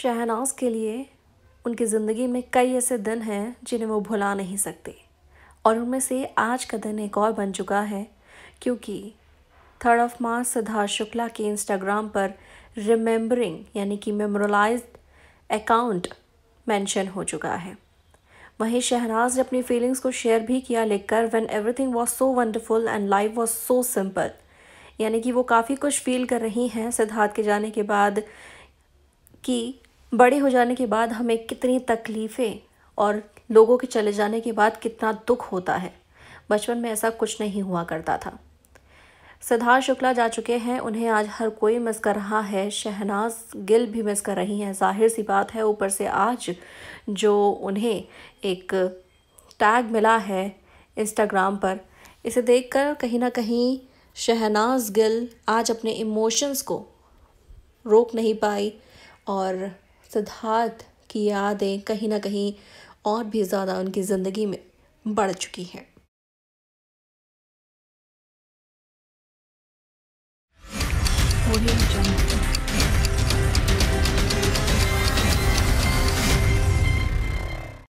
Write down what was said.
शहनाज के लिए उनकी ज़िंदगी में कई ऐसे दिन हैं जिन्हें वो भुला नहीं सकते और उनमें से आज का दिन एक और बन चुका है क्योंकि third of March Siddharth Shukla के इंस्टाग्राम पर रिमेम्बरिंग यानी कि मेमोरलाइज अकाउंट मेंशन हो चुका है वहीं शहनाज ने अपनी फीलिंग्स को शेयर भी किया लिखकर when everything was so wonderful and life was so simple यानी कि वो काफ़ी कुछ फील कर रही हैं सिद्धार्थ के जाने के बाद कि बड़े हो जाने के बाद हमें कितनी तकलीफ़ें और लोगों के चले जाने के बाद कितना दुख होता है बचपन में ऐसा कुछ नहीं हुआ करता था सिद्धार्थ शुक्ला जा चुके हैं उन्हें आज हर कोई मिस कर रहा है शहनाज गिल भी मिस कर रही हैं जाहिर सी बात है ऊपर से आज जो उन्हें एक टैग मिला है इंस्टाग्राम पर इसे देखकर कहीं ना कहीं शहनाज गिल आज अपने इमोशंस को रोक नहीं पाई और सिद्धार्थ की यादें कहीं ना कहीं और भी ज़्यादा उनकी ज़िंदगी में बढ़ चुकी हैं audio